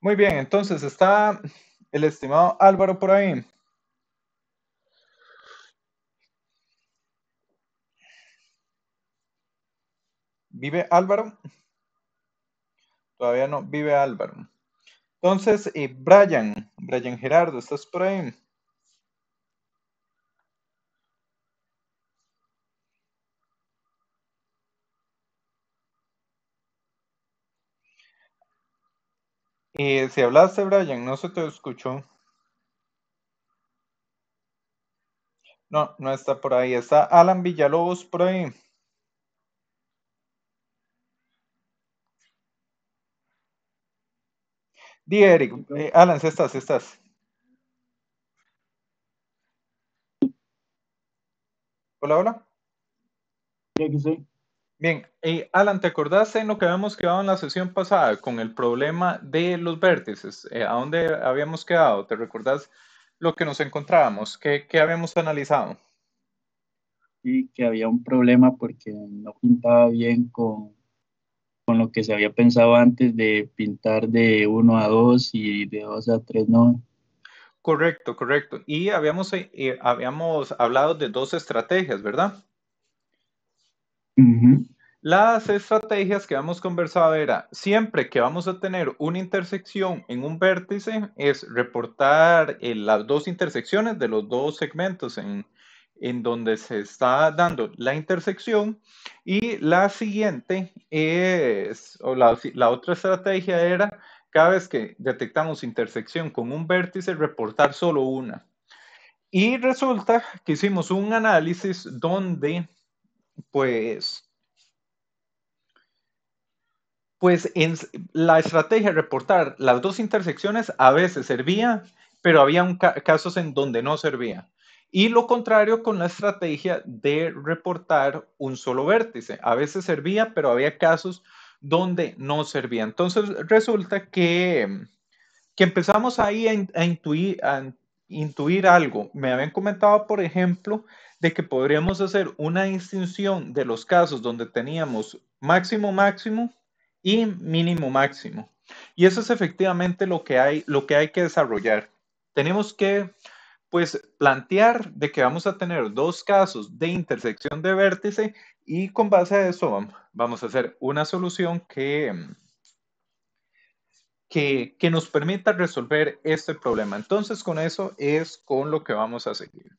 Muy bien, entonces está el estimado Álvaro por ahí. ¿Vive Álvaro? Todavía no vive Álvaro. Entonces, eh, Brian, Brian Gerardo, ¿estás por ahí? Y eh, si hablaste, Brian, no se te escuchó. No, no está por ahí. Está Alan Villalobos por ahí. Di, Eric. Eh, Alan, si estás, estás. Hola, hola. Sí, Bien, Alan, ¿te acordás en lo que habíamos quedado en la sesión pasada con el problema de los vértices? Eh, ¿A dónde habíamos quedado? ¿Te recordás lo que nos encontrábamos? ¿Qué, habíamos analizado? Sí, que había un problema porque no pintaba bien con, con lo que se había pensado antes de pintar de 1 a 2 y de 2 a 3 no. Correcto, correcto. Y habíamos, eh, habíamos hablado de dos estrategias, ¿verdad? Las estrategias que hemos conversado era, siempre que vamos a tener una intersección en un vértice, es reportar eh, las dos intersecciones de los dos segmentos en, donde se está dando la intersección. Y la siguiente es, o la, otra estrategia era, cada vez que detectamos intersección con un vértice, reportar solo una. Y resulta que hicimos un análisis donde pues, pues la estrategia de reportar las dos intersecciones a veces servía, pero había un casos en donde no servía. Y lo contrario con la estrategia de reportar un solo vértice. A veces servía, pero había casos donde no servía. Entonces resulta que, empezamos ahí a, intuir, intuir algo. Me habían comentado, por ejemplo, de que podríamos hacer una distinción de los casos donde teníamos máximo máximo y mínimo máximo. Y eso es efectivamente lo que hay, lo que, hay que desarrollar. Tenemos que pues plantear de que vamos a tener dos casos de intersección de vértice y con base a eso vamos a hacer una solución que, que, nos permita resolver este problema. Entonces, con eso es con lo que vamos a seguir.